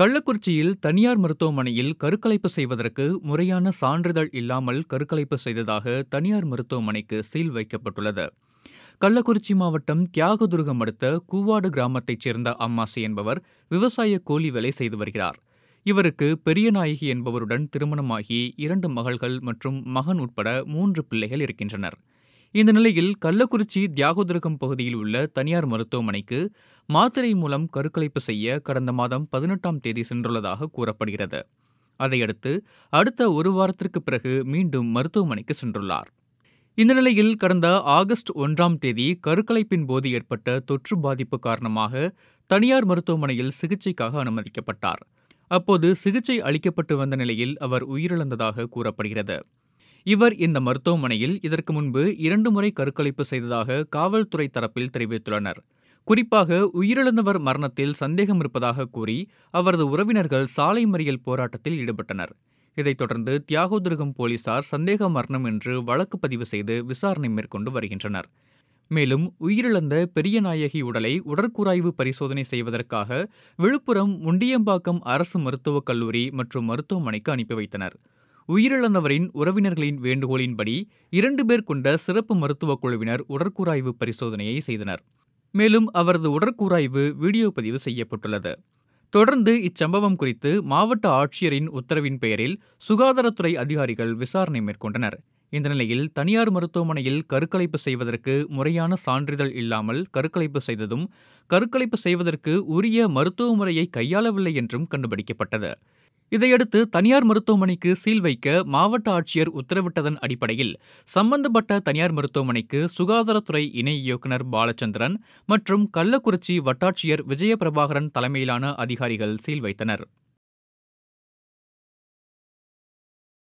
கள்ளக்குறிச்சியில் தனியார் மருத்துவமனையில் கருக்கலைப்பு செய்வதற்கு முறையான சான்றிதழ் இல்லாமல் கருக்கலைப்பு செய்ததாக தனியார் மருத்துவமனைக்கு சீல் வைக்கப்பட்டுள்ளது கள்ளக்குறிச்சி மாவட்டம் தியாகதுர்கம் அடுத்த கூவாடு கிராமத்தைச் சேர்ந்த அம்மாசி என்பவர் விவசாய கூலி வேலை செய்து வருகிறார் இவருக்கு பெரியநாயகி என்பவருடன் திருமணமாகி இரண்டு மகள்கள் மற்றும் மகன் உட்பட மூன்று பிள்ளைகள் இருக்கின்றனர் இந்த நிலையில் கள்ளக்குறிச்சி தியாகோதரகம் பகுதியில் உள்ள தனியார் மருத்துவமனைக்கு மாத்திரை மூலம் கருக்கலைப்பு செய்ய கடந்த மாதம் பதினெட்டாம் தேதி சென்றுள்ளதாக கூறப்படுகிறது அதையடுத்து அடுத்த ஒரு வாரத்திற்கு பிறகு மீண்டும் மருத்துவமனைக்கு சென்றுள்ளார் இந்த நிலையில் கடந்த ஆகஸ்ட் ஒன்றாம் தேதி கருக்கலைப்பின் போது ஏற்பட்ட தொற்று பாதிப்பு காரணமாக தனியார் மருத்துவமனையில் சிகிச்சைக்காக அனுமதிக்கப்பட்டார் அப்போது சிகிச்சை அளிக்கப்பட்டு வந்த நிலையில் அவர் உயிரிழந்ததாக கூறப்படுகிறது இவர் இந்த மருத்துவமனையில் இதற்கு முன்பு இரண்டு முறை கருக்கலைப்பு செய்ததாக காவல்துறை தரப்பில் தெரிவித்துள்ளனர் குறிப்பாக உயிரிழந்தவர் மரணத்தில் சந்தேகம் இருப்பதாக கூறி அவரது உறவினர்கள் சாலை மறியல் போராட்டத்தில் ஈடுபட்டனர் இதைத் தொடர்ந்து தியாகோதுருகம் போலீசார் சந்தேக மரணம் என்று வழக்கு பதிவு செய்து விசாரணை மேற்கொண்டு வருகின்றனர் மேலும் உயிரிழந்த பெரிய நாயகி உடலை உடற்கூராய்வு பரிசோதனை செய்வதற்காக விழுப்புரம் முண்டியம்பாக்கம் அரசு மருத்துவக் கல்லூரி மற்றும் மருத்துவமனைக்கு அனுப்பி வைத்தனர் உயிரிழந்தவரின் உறவினர்களின் வேண்டுகோளின்படி இரண்டு பேர் கொண்ட சிறப்பு மருத்துவக் குழுவினர் உடற்கூராய்வு பரிசோதனையை செய்தனர் மேலும் அவரது உடற்கூராய்வு வீடியோ பதிவு செய்யப்பட்டுள்ளது தொடர்ந்து இச்சம்பவம் குறித்து மாவட்ட ஆட்சியரின் உத்தரவின் பெயரில் சுகாதாரத்துறை அதிகாரிகள் விசாரணை மேற்கொண்டனர் இந்த நிலையில் தனியார் மருத்துவமனையில் கருக்கலைப்பு செய்வதற்கு முறையான சான்றிதழ் இல்லாமல் கருக்கலைப்பு செய்ததும் கருக்கலைப்பு செய்வதற்கு உரிய மருத்துவ முறையை கையாளவில்லை என்றும் கண்டுபிடிக்கப்பட்டது இதையடுத்து தனியார் மருத்துவமனைக்கு சீல் வைக்க மாவட்ட ஆட்சியர் உத்தரவிட்டதன் அடிப்படையில் சம்பந்தப்பட்ட தனியார் மருத்துவமனைக்கு சுகாதாரத்துறை இணை இயக்குநர் பாலச்சந்திரன் மற்றும் கள்ளக்குறிச்சி வட்டாட்சியர் விஜயபிரபாகரன் தலைமையிலான அதிகாரிகள் சீல் வைத்தனர்